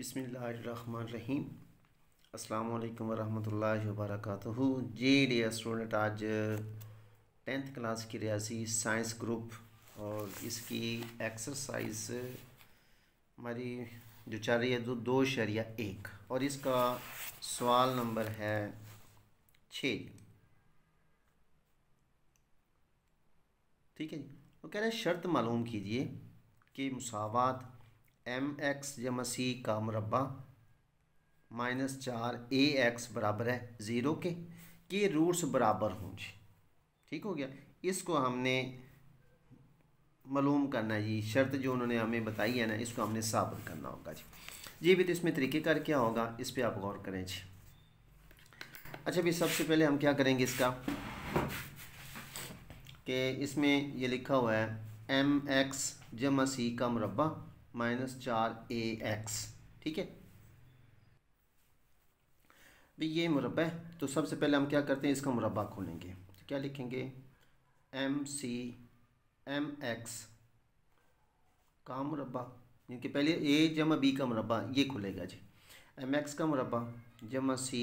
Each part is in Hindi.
बिसमीम अस्सलाम वालेकुम वरहमतुल्लाहि वबरकातुहु जी डियर स्टूडेंट आज टेंथ क्लास की रियासी साइंस ग्रुप और इसकी एक्सरसाइज हमारी जो चल रही है दो दो शरिया एक और इसका सवाल नंबर है छः ठीक है जी वो कह रहे हैं शर्त मालूम कीजिए कि मुसावात एम एक्स जमा सी का मुरबा माइनस चार ए एक्स बराबर है ज़ीरो के के रूट्स बराबर हों जी ठीक हो गया इसको हमने मालूम करना जी शर्त जो उन्होंने हमें बताई है ना इसको हमने साबित करना होगा जी जी भी तो इसमें तरीक़ेकार क्या होगा इस पर आप गौर करें जी अच्छा भी सबसे पहले हम क्या करेंगे इसका कि इसमें ये लिखा हुआ है एम एक्स जमा सी का मुरबा माइनस चार ए एक्स ठीक है भाई तो ये मुरबा है तो सबसे पहले हम क्या करते हैं इसका मुरबा खोलेंगे तो क्या लिखेंगे एम सी एम एक्स का मुरबा जिनके पहले ए जमा बी का मुरबा ये खुलेगा जी एम एक्स का मुरबा जमा सी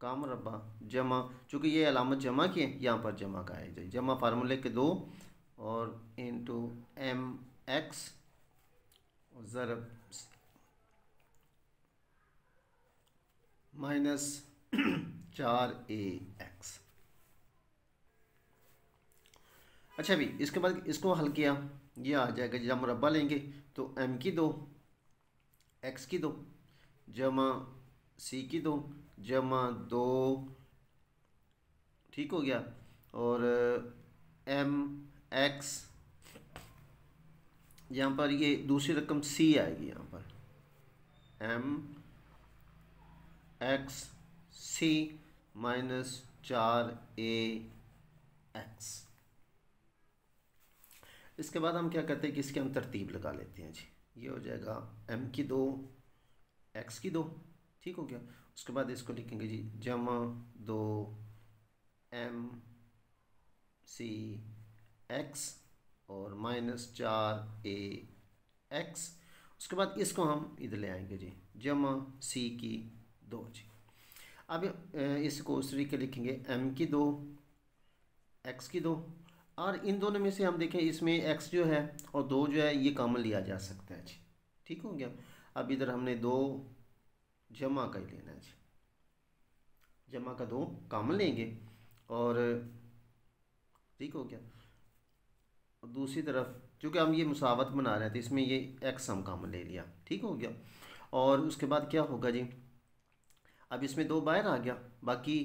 का मुरबा जमा चूँकि ये अलामत जमा की है यहाँ पर जमा का है जमा फार्मूले के दो और इंटू एम एक्स ज़रब माइनस चार ए एक्स अच्छा भी इसके बाद इसको हल किया ये आ जाएगा जब मुरबा लेंगे तो एम की दो एक्स की दो जमा सी की दो जमा दो ठीक हो गया और एम एक्स यहाँ पर ये दूसरी रकम सी आएगी यहाँ पर एम एक्स सी माइनस चार ए एक्स इसके बाद हम क्या करते हैं कि इसके हम तरतीब लगा लेते हैं जी ये हो जाएगा एम की दो एक्स की दो ठीक हो गया उसके बाद इसको लिखेंगे जी जमा दो एम सी एक्स और माइनस चार ए एक्स उसके बाद इसको हम इधर ले आएंगे जी जमा सी की दो जी अब इसको उस तरीके लिखेंगे एम की दो एक्स की दो और इन दोनों में से हम देखें इसमें एक्स जो है और दो जो है ये कॉमन लिया जा सकता है जी ठीक हो गया अब इधर हमने दो जमा का ही लेना है जी जमा का दो कॉमन लेंगे और ठीक हो गया और दूसरी तरफ चूँकि हम ये मुसावत बना रहे थे तो इसमें ये एक्स हम काम ले लिया ठीक हो गया और उसके बाद क्या होगा जी अब इसमें दो बाहर आ गया बाकी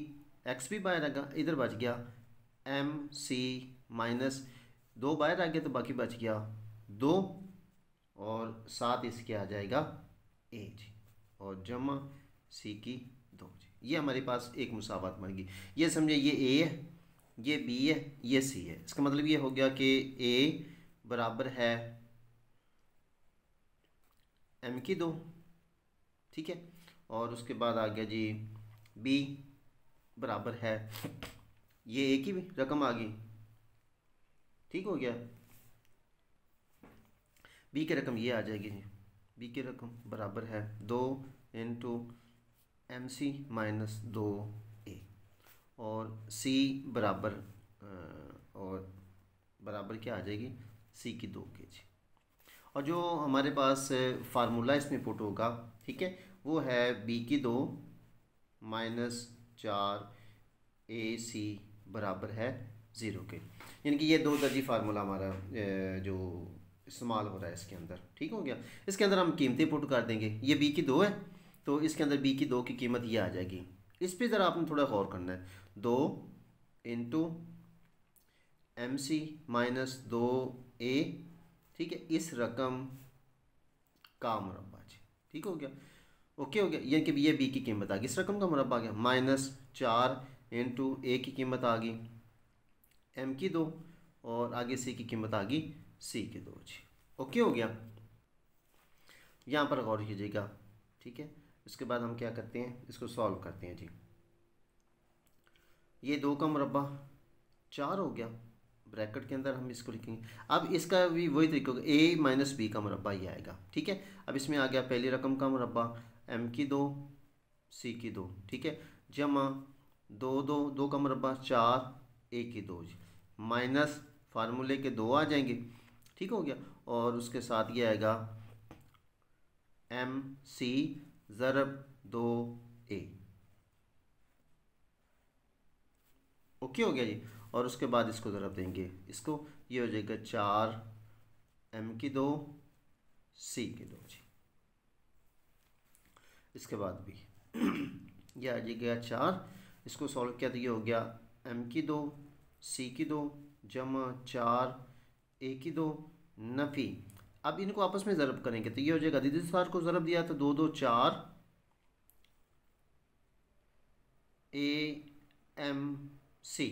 एक्स भी बाहर आ गया इधर बच गया एम सी माइनस दो बाहर आ गया तो बाकी बच गया दो और साथ इसके आ जाएगा ए जी और जमा सी की दो जी ये हमारे पास एक मुसावत बन गई ये समझे ये ए है ये बी है ये सी है इसका मतलब ये हो गया कि ए बराबर है एम की दो ठीक है और उसके बाद आ गया जी बी बराबर है ये ए की भी रकम आ गई ठीक हो गया बी की रकम ये आ जाएगी जी बी की रकम बराबर है दो इंटू एम सी माइनस दो और सी बराबर और बराबर क्या आ जाएगी सी की दो के जी और जो हमारे पास फार्मूला इसमें पुट होगा ठीक है वो है बी की दो माइनस चार ए सी बराबर है ज़ीरो के यानी कि ये दो दर्जी फार्मूला हमारा जो इस्तेमाल हो रहा है इसके अंदर ठीक हो गया इसके अंदर हम कीमतें पुट कर देंगे ये बी की दो है तो इसके अंदर बी की दो की कीमत ये आ जाएगी इस पर ज़रा आपने थोड़ा गौर करना है दो इंटू एम सी माइनस दो ए ठीक है इस रकम का मुरबा जी ठीक हो गया ओके हो गया यानी कि ये बी की कीमत आ गई इस रकम का मुरबा आ गया माइनस चार इंटू ए की कीमत आ गई एम की दो और आगे सी की कीमत आ गई सी की दो जी ओके हो गया यहाँ पर गौर कीजिएगा ठीक है उसके बाद हम क्या करते हैं इसको सॉल्व करते हैं जी ये दो का मुरबा चार हो गया ब्रैकेट के अंदर हम इसको लिखेंगे अब इसका भी वही तरीका होगा ए माइनस बी का मुरबा ये आएगा ठीक है अब इसमें आ गया पहली रकम का मुरबा एम की दो सी की दो ठीक है जमा दो दो दो का मुरबा चार ए की दो माइनस फार्मूले के दो आ जाएंगे ठीक हो गया और उसके साथ ये आएगा एम सी ज़रब दो ओके हो गया जी और उसके बाद इसको ज़रा देंगे इसको ये हो जाएगा चार एम की दो सी की दो जी इसके बाद भी यह आ जाएगा चार इसको सॉल्व किया तो ये हो गया एम की दो सी की दो जमा चार ए की दो नफ़ी अब इनको आपस में ज़रब करेंगे तो ये हो जाएगा दीदी सार को ज़रब दिया तो दो दो चार ए एम सी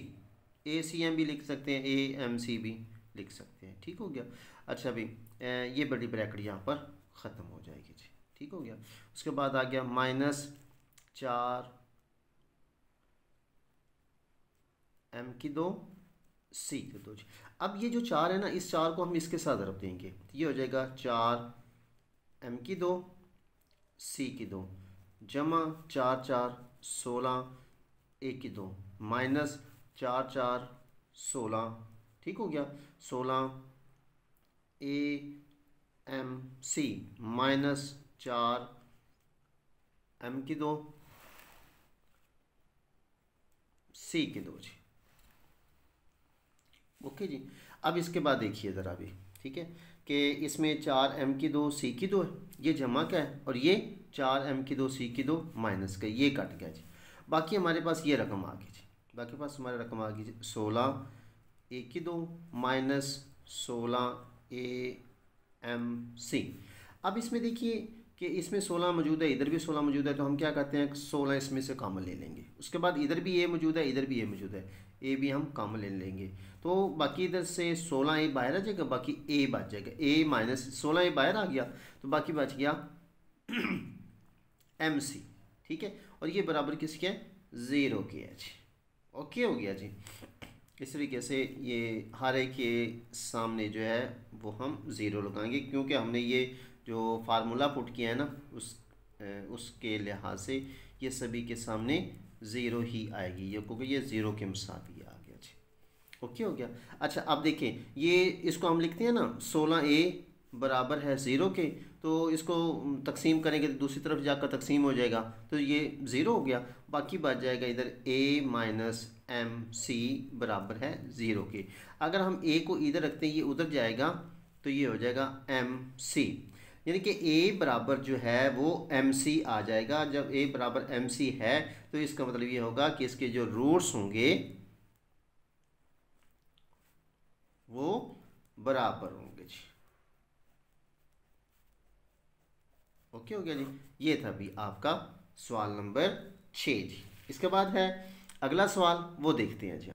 ए सी एम भी लिख सकते हैं ए एम सी भी लिख सकते हैं ठीक हो गया अच्छा भी ये बड़ी ब्रैकेट यहाँ पर ख़त्म हो जाएगी जी ठीक हो गया उसके बाद आ गया माइनस चार एम की दो सी की दो जी अब ये जो चार है ना इस चार को हम इसके साथ रख देंगे ये हो जाएगा चार एम की दो सी की दो जमा चार चार सोलह ए की दो माइनस चार चार सोलह ठीक हो गया सोलह ए एम सी माइनस चार एम की दो सी की दो जी ओके जी अब इसके बाद देखिए ज़रा अभी ठीक है कि इसमें चार एम की दो सी की दो है ये जमा का है और ये चार एम की दो सी की दो माइनस का ये कट गया जी बाकी हमारे पास ये रकम आ गई जी बाकी पास हमारी रकम आ गई सोलह ए की दो माइनस सोलह ए एम सी अब इसमें देखिए कि इसमें सोलह मौजूद है इधर भी सोलह मौजूद है तो हम क्या कहते हैं सोलह इसमें से कामन ले लेंगे उसके बाद इधर भी ए मौजूद है इधर भी ए मौजूद है ए भी हम कामन ले लेंगे तो बाकी इधर से सोलह ए बाहर आ जाएगा बाकी ए बच जाएगा ए माइनस सोलह ए बाहर आ गया तो बाकी बच गया एम सी ठीक है और ये बराबर किसके है ज़ीरो के है जी ओके हो गया जी इस तरीके से ये हर एक के सामने जो है वो हम ज़ीरो लगाएंगे क्योंकि हमने ये जो फार्मूला पुट किया है ना उस उसके लिहाज से ये सभी के सामने ज़ीरो ही आएगी ये क्योंकि ये ज़ीरो के मुसावी आ गया जी ओके हो गया अच्छा अब देखें ये इसको हम लिखते हैं ना सोलह ए बराबर है ज़ीरो के तो इसको तकसीम करेंगे तो दूसरी तरफ जाकर तकसीम हो जाएगा तो ये ज़ीरो हो गया बाकी बच जाएगा इधर ए माइनस एम सी बराबर है ज़ीरो के अगर हम ए को इधर रखते हैं ये उधर जाएगा तो ये हो जाएगा एम सी यानी कि ए बराबर जो है वो एम सी आ जाएगा जब ए बराबर एम सी है तो इसका मतलब ये होगा कि इसके जो रूट्स होंगे वो बराबर होंगे ओके हो गया जी ये था भी आपका सवाल नंबर छः जी इसके बाद है अगला सवाल वो देखते हैं जी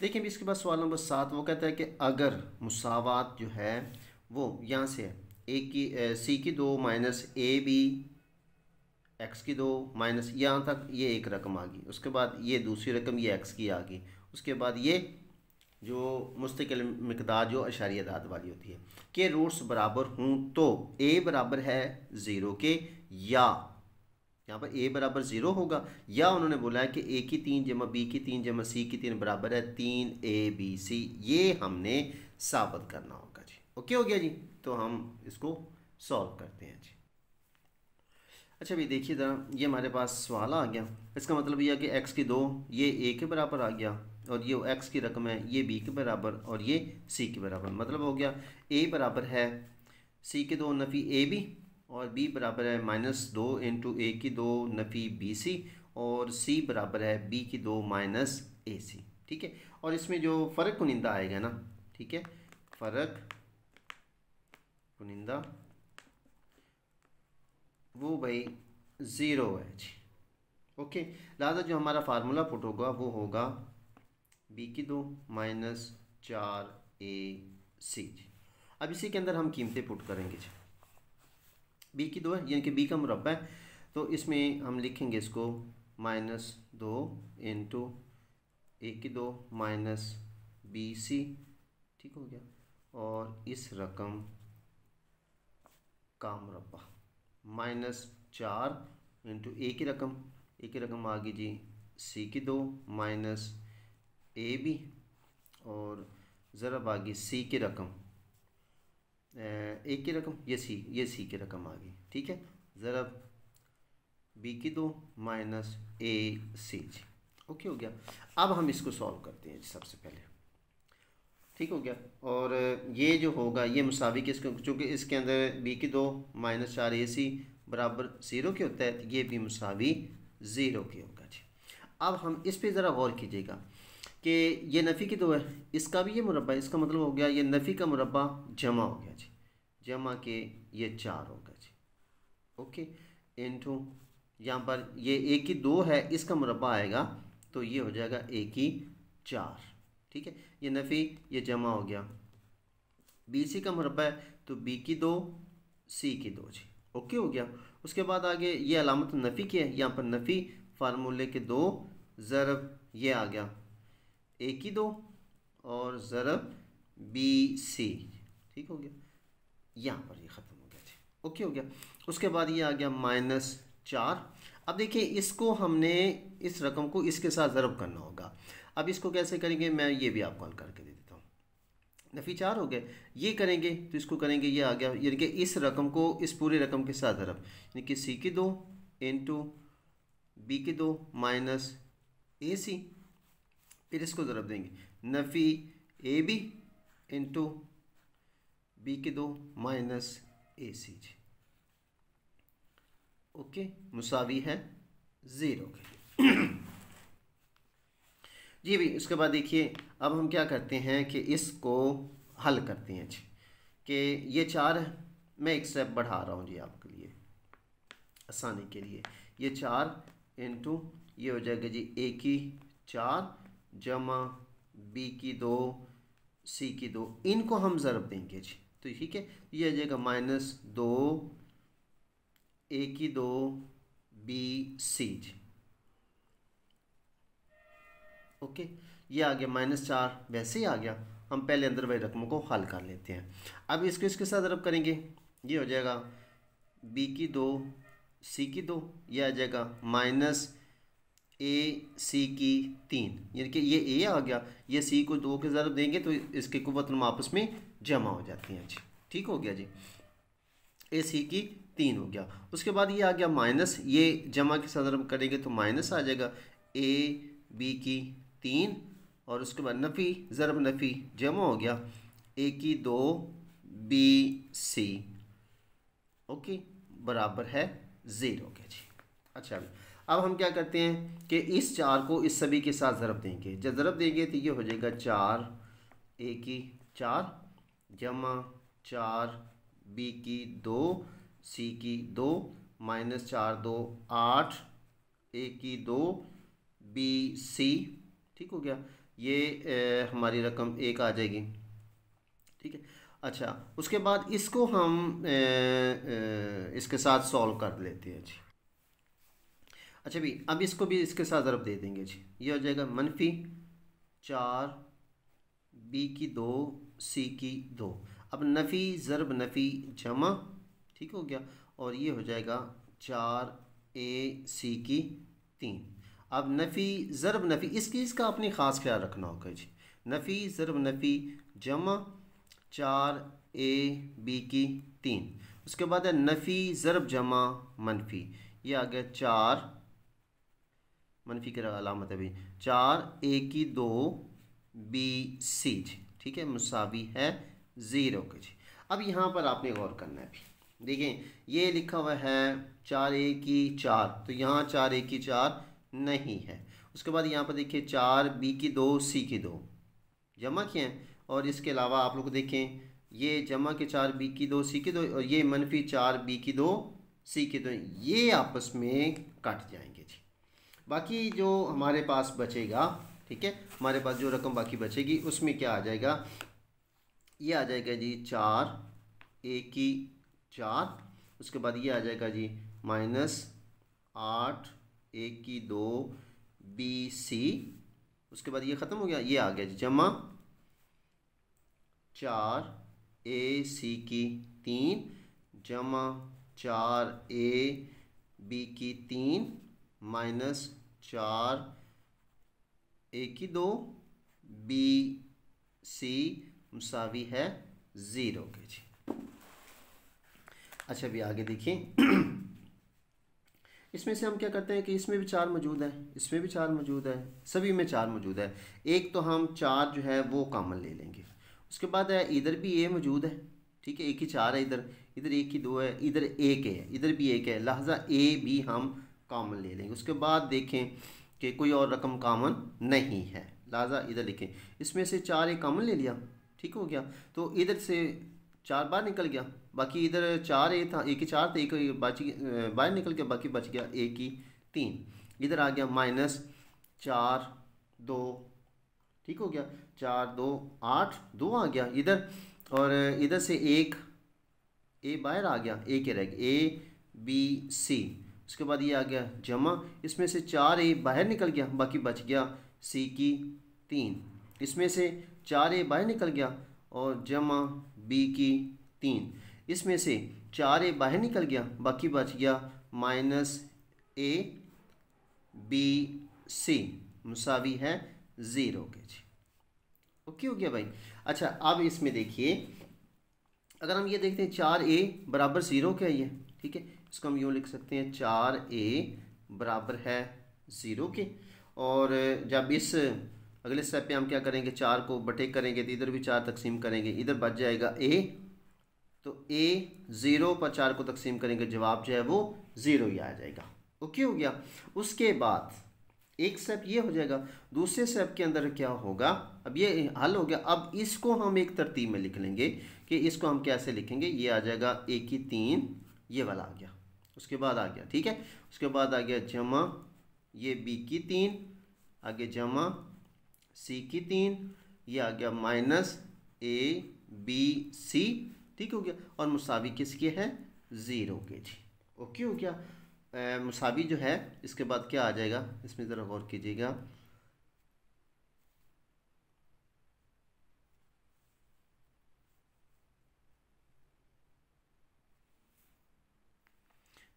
देखिए भी इसके बाद सवाल नंबर सात वो कहता है कि अगर मुसावत जो है वो यहाँ से है ए की ए, सी की दो माइनस ए बी एक्स की दो माइनस यहाँ तक ये एक रकम आ गई उसके बाद ये दूसरी रकम ये एक्स की आ गई उसके बाद ये जो मुस्तकिल मकदार जो अशारी अदाद वाली होती है के रूट्स बराबर हूँ तो ए बराबर है ज़ीरो के या यहाँ पर ए बराबर ज़ीरो होगा या उन्होंने बोला है कि ए की तीन जमा बी की तीन जमा सी की तीन बराबर है तीन ए बी सी ये हमने साबित करना होगा जी ओके हो गया जी तो हम इसको सॉल्व करते हैं जी अच्छा भाई देखिए ज़रा ये हमारे पास सवाल आ गया इसका मतलब यह है कि एक्स की दो ये ए के बराबर आ गया और ये एक्स की रकम है ये बी के बराबर और ये सी के बराबर मतलब हो गया ए बराबर है सी के दो नफ़ी ए बी और बी बराबर है माइनस दो इंटू ए की दो नफ़ी बी सी और सी बराबर है बी की दो माइनस ए सी ठीक है और इसमें जो फ़र्क कुनिंदा आएगा ना ठीक है फ़र्क कुनिंदा वो भाई ज़ीरो है जी ओके लिहाजा जो हमारा फार्मूला पुट होगा वो होगा बी की दो माइनस चार ए सी अब इसी के अंदर हम कीमतें पुट करेंगे जी बी की दो है यानी कि बी का मुरबा है तो इसमें हम लिखेंगे इसको माइनस दो इंटू ए की दो माइनस बी सी ठीक हो गया और इस रकम का मुरबा माइनस चार इंटू ए की रकम ए की रकम आ गई जी सी की दो माइनस ए बी और ज़रा बागी सी की रकम ए की रकम ये सी ये सी की रकम आ गई ठीक है ज़रा बी की दो माइनस ए सी जी ओके हो गया अब हम इसको सॉल्व करते हैं सबसे पहले ठीक हो गया और ये जो होगा ये मुसाविक इसके चूँकि इसके अंदर बी की दो माइनस चार ए सी बराबर ज़ीरो के होता है तो ये भी मुसावी ज़ीरो के होगा जी अब हम इस पर ज़रा गौर कीजिएगा कि ये नफ़ी की दो तो है इसका भी ये मुरबा है इसका मतलब हो गया ये नफ़ी का मुरबा जमा हो गया जी जमा के ये चार हो गया जी ओके इंटू यहाँ पर ये एक की दो है इसका मुरबा आएगा तो ये हो जाएगा एक ही चार ठीक है ये नफ़ी ये जमा हो गया बी सी का मुरबा है तो बी की दो सी की दो जी ओके हो गया उसके बाद आगे ये अलामत नफ़ी की है यहाँ पर नफ़ी फार्मूले के दो ज़रब ये आ गया ए की दो और ज़रब बी सी ठीक हो गया यहाँ पर ये ख़त्म हो गया जी ओके हो गया उसके बाद ये आ गया माइनस चार अब देखिए इसको हमने इस रकम को इसके साथ ज़रब करना होगा अब इसको कैसे करेंगे मैं ये भी आपको हल करके दे देता हूँ नफ़ी चार हो गए ये करेंगे तो इसको करेंगे ये आ गया यानी कि इस रकम को इस पूरी रकम के साथ ज़रब यानी कि सी की दो इंटू बी की दो माइनस ए सी फिर इसको ज़रब देंगे नफ़ी ए बी इंटू बी के दो माइनस ए सी जी ओके मुसावी है ज़ीरो के जी भाई उसके बाद देखिए अब हम क्या करते हैं कि इसको हल करते हैं जी कि ये चार मैं एक स्टेप बढ़ा रहा हूँ जी आपके लिए आसानी के लिए ये चार इंटू ये हो जाएगा जी ए की चार जमा बी की दो सी की दो इनको हम ज़रब देंगे जी तो ठीक है ये आ जाएगा माइनस दो ए की दो बी सी जी ओके ये आ गया माइनस चार वैसे ही आ गया हम पहले अंदर वाली रकमों को हल कर लेते हैं अब इसको इसके साथ रब करेंगे ये हो जाएगा बी की दो सी की दो यह आ जाएगा माइनस ए सी की तीन यानी कि ये ए आ गया ये सी को दो के ज़रब देंगे तो इसके कुतन आपस में जमा हो जाती हैं जी ठीक हो गया जी ए सी की तीन हो गया उसके बाद ये आ गया माइनस ये जमा के साथ करेंगे तो माइनस आ जाएगा ए बी की तीन और उसके बाद नफ़ी ज़रब नफ़ी जमा हो गया ए की दो बी सी ओके बराबर है ज़ीरो हो गया जी अच्छा अब हम क्या करते हैं कि इस चार को इस सभी के साथ ज़रब देंगे जब ज़रब देंगे तो ये हो जाएगा चार ए की चार जमा चार बी की दो सी की दो माइनस चार दो आठ ए की दो बी सी ठीक हो गया ये ए, हमारी रकम एक आ जाएगी ठीक है अच्छा उसके बाद इसको हम ए, ए, इसके साथ सॉल्व कर लेते हैं जी अच्छा भी अब इसको भी इसके साथ ज़रब दे देंगे जी ये हो जाएगा मनफी चार बी की दो सी की दो अब नफ़ी ज़रब नफ़ी जमा ठीक हो गया और ये हो जाएगा चार ए सी की तीन अब नफ़ी ज़रब नफ़ी इस चीज़ का अपनी ख़ास ख्याल रखना होगा जी नफ़ी ज़रब नफ़ी जमा चार ए बी की तीन उसके बाद है नफ़ी ज़रब जमा मनफी ये आ गया चार मनफी की अलामत है भाई चार ए की दो बी सी जी ठीक है मुसावी है ज़ीरो के जी अब यहाँ पर आपने गौर करना है देखें ये लिखा हुआ है चार ए की चार तो यहाँ चार ए की चार नहीं है उसके बाद यहाँ पर देखिए चार बी की दो सी की दो जमा किए हैं और इसके अलावा आप लोग देखें ये जमा के चार बी की दो सी की दो और ये मनफी चार बी की दो सी की दो ये आपस में कट जाएंगे बाकी जो हमारे पास बचेगा ठीक है हमारे पास जो रकम बाकी बचेगी उसमें क्या आ जाएगा ये आ जाएगा जी चार ए की चार उसके बाद ये आ जाएगा जी माइनस आठ ए की दो बी सी उसके बाद ये ख़त्म हो गया ये आ गया जी जमा चार ए सी की तीन जमा चार ए बी की तीन माइनस चार ए की दो बी सी मुसावी है ज़ीरो के जी अच्छा अभी आगे देखिए इसमें से हम क्या करते हैं कि इसमें भी चार मौजूद है इसमें भी चार मौजूद है सभी में चार मौजूद है एक तो हम चार जो है वो कामन ले लेंगे उसके बाद है इधर भी ए मौजूद है ठीक है एक ही चार है इधर इधर एक ही दो है इधर एक है इधर भी एक है लिहाजा ए भी हम कामन ले लेंगे उसके बाद देखें कि कोई और रकम कामन नहीं है लाजा इधर लिखें इसमें से चार एक कामन ले लिया ठीक हो गया तो इधर से चार बार निकल गया बाकी इधर चार ए था एक ही चार था एक बाकी बाहर निकल गया बाकी बच गया एक ही तीन इधर आ गया माइनस चार दो ठीक हो गया चार दो आठ दो आ गया इधर और इधर से एक ए बाहर आ गया ए के रह गया ए बी सी उसके बाद ये आ गया जमा इसमें से चार ए बाहर निकल गया बाकी बच गया सी की तीन इसमें से चार ए बाहर निकल गया और जमा बी की तीन इसमें से चार ए बाहर निकल गया बाकी बच गया माइनस ए बी सी मुसावी है ज़ीरो के जी ओके हो गया भाई अच्छा अब इसमें देखिए अगर हम ये देखते हैं चार ए बराबर ज़ीरो क्या ये ठीक है इसको हम यूँ लिख सकते हैं चार ए बराबर है ज़ीरो के और जब इस अगले स्टेप पे हम क्या करेंगे चार को बटे करेंगे तो इधर भी चार तकसीम करेंगे इधर बच जाएगा ए तो ए ज़ीरो पर चार को तकसीम करेंगे जवाब जो है वो ज़ीरो ही आ जाएगा ओके हो गया उसके बाद एक स्टेप ये हो जाएगा दूसरे स्टेप के अंदर क्या होगा अब ये हल हो गया अब इसको हम एक तरतीब में लिख लेंगे कि इसको हम कैसे लिखेंगे ये आ जाएगा ए की तीन ये वाला आ गया उसके बाद आ गया ठीक है उसके बाद आ गया जमा ये बी की तीन आगे जमा सी की तीन ये आ गया माइनस ए बी सी ठीक हो गया और मुसावी किसके हैं ज़ीरो के जी ओके हो गया मुसावी जो है इसके बाद क्या आ जाएगा इसमें ज़रा गौर कीजिएगा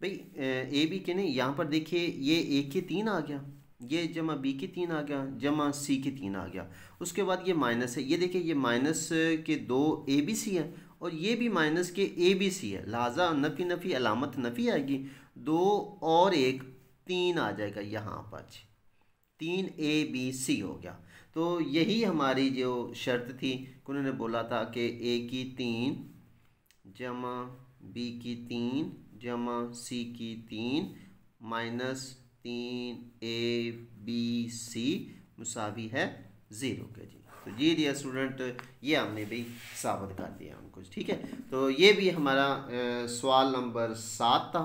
भाई ए बी के नहीं यहाँ पर देखिए ये ए के तीन आ गया ये जमा बी के तीन आ गया जमा सी के तीन आ गया उसके बाद ये माइनस है ये देखिए ये माइनस के दो ए बी सी है और ये भी माइनस के ए बी सी है लिहाजा नफ़ी नफ़ी अलामत नफ़ी आएगी दो और एक तीन आ जाएगा यहाँ पर तीन ए बी सी हो गया तो यही हमारी जो शर्त थी उन्होंने बोला था कि ए की तीन जमा बी की तीन जमा सी की तीन माइनस तीन ए बी सी मुसावी है ज़ीरो के जी तो जी डी स्टूडेंट ये हमने भी साबित कर दिया उनको ठीक है तो ये भी हमारा सवाल नंबर सात था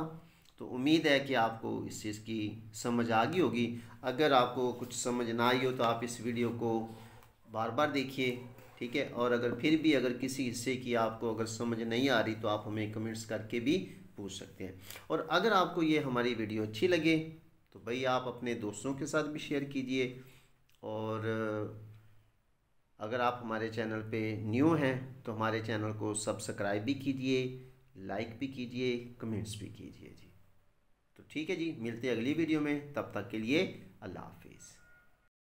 तो उम्मीद है कि आपको इस चीज़ की समझ आ गई होगी अगर आपको कुछ समझ ना आई हो तो आप इस वीडियो को बार बार देखिए ठीक है और अगर फिर भी अगर किसी हिस्से की आपको अगर समझ नहीं आ रही तो आप हमें कमेंट्स करके भी पूछ सकते हैं और अगर आपको ये हमारी वीडियो अच्छी लगे तो भाई आप अपने दोस्तों के साथ भी शेयर कीजिए और अगर आप हमारे चैनल पे न्यू हैं तो हमारे चैनल को सब्सक्राइब भी कीजिए लाइक भी कीजिए कमेंट्स भी कीजिए जी तो ठीक है जी मिलते हैं अगली वीडियो में तब तक के लिए अल्लाह हाफ़